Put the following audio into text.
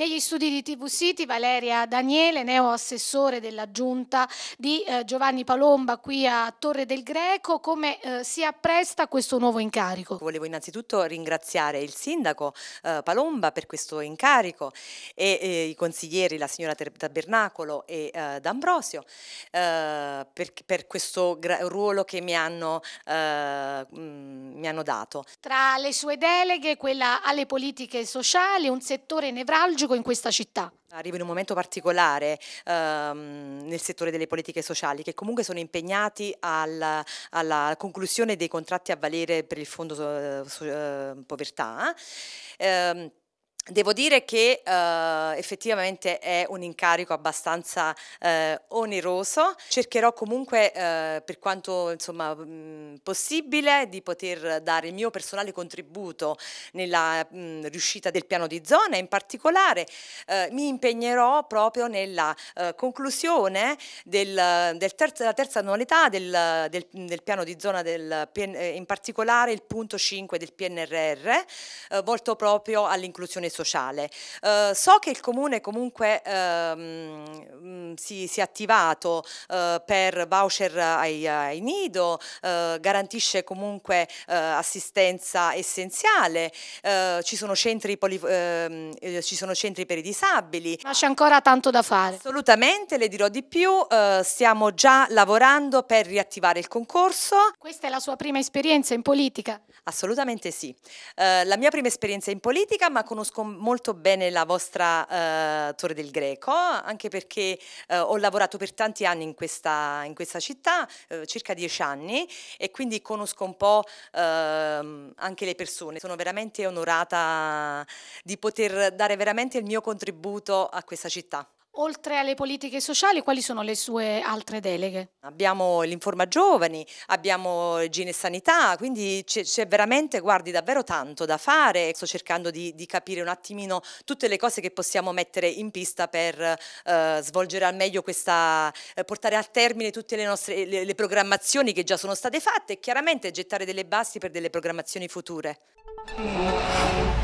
Negli studi di TV City Valeria Daniele, neo assessore della giunta di eh, Giovanni Palomba qui a Torre del Greco, come eh, si appresta questo nuovo incarico? Volevo innanzitutto ringraziare il sindaco eh, Palomba per questo incarico e eh, i consiglieri, la signora Tabernacolo e eh, D'Ambrosio, eh, per, per, questo ruolo che mi hanno mh, mi hanno dato. Tra le sue deleghe, quella alle politiche sociali, un settore nevralgico in questa città. Arrivo in un momento particolare ehm, nel settore delle politiche sociali che comunque sono impegnati alla, alla conclusione dei contratti a valere per il fondo so, eh, so, eh, povertà. Eh, Devo dire che eh, effettivamente è un incarico abbastanza eh, oneroso, cercherò comunque eh, per quanto insomma, mh, mm, possibile di poter dare il mio personale contributo nella mh, mm, riuscita del piano di zona, in particolare eh, mi impegnerò proprio nella eh, conclusione della terza, terza annualità del, del, del, piano di zona, del, eh, in particolare il punto 5 del PNRR, volto proprio all'inclusione sociale sociale. Eh, so che il Comune comunque ehm, mm, si, si, è attivato eh, per voucher ai, ai nido, eh, garantisce comunque eh, assistenza essenziale, eh, ci sono, poli, ehm, eh, ci, sono centri per i disabili. Ma c'è ancora tanto da fare. Assolutamente, le dirò di più, stiamo già lavorando per riattivare il concorso. Questa è la sua prima esperienza in politica? Assolutamente sì. la mia prima esperienza in politica, ma conosco conosco molto bene la vostra eh, Torre del Greco, anche perché eh, ho lavorato per tanti anni in questa, in questa città, eh, circa dieci anni, e quindi conosco un po' ehm, anche le persone. Sono veramente onorata di poter dare veramente il mio contributo a questa città. Oltre alle politiche sociali, quali sono le sue altre deleghe? Abbiamo l'Informa Giovani, abbiamo Gine Sanità, quindi c'è veramente, guardi, davvero tanto da fare. Sto cercando di, di, capire un attimino tutte le cose che possiamo mettere in pista per eh, svolgere al meglio questa, eh, portare a termine tutte le nostre le, le programmazioni che già sono state fatte e chiaramente gettare delle basi per delle programmazioni future.